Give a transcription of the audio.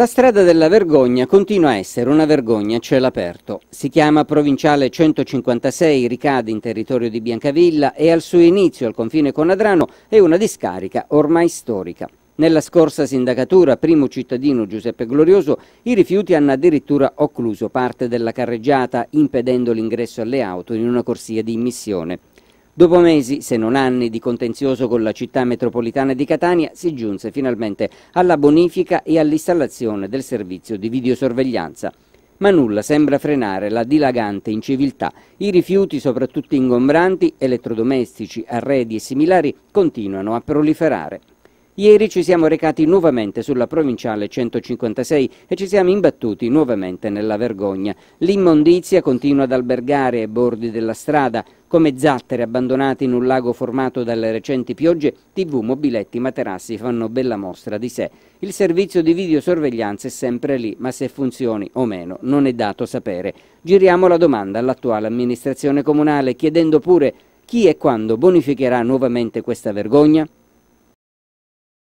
La strada della vergogna continua a essere una vergogna a cielo aperto. Si chiama Provinciale 156, ricade in territorio di Biancavilla e al suo inizio, al confine con Adrano, è una discarica ormai storica. Nella scorsa sindacatura, primo cittadino Giuseppe Glorioso, i rifiuti hanno addirittura occluso parte della carreggiata, impedendo l'ingresso alle auto in una corsia di immissione. Dopo mesi, se non anni, di contenzioso con la città metropolitana di Catania, si giunse finalmente alla bonifica e all'installazione del servizio di videosorveglianza. Ma nulla sembra frenare la dilagante inciviltà. I rifiuti, soprattutto ingombranti, elettrodomestici, arredi e similari, continuano a proliferare. Ieri ci siamo recati nuovamente sulla provinciale 156 e ci siamo imbattuti nuovamente nella vergogna. L'immondizia continua ad albergare ai bordi della strada, come zattere abbandonati in un lago formato dalle recenti piogge, tv, mobiletti, materassi fanno bella mostra di sé. Il servizio di videosorveglianza è sempre lì, ma se funzioni o meno non è dato sapere. Giriamo la domanda all'attuale amministrazione comunale chiedendo pure chi e quando bonificherà nuovamente questa vergogna?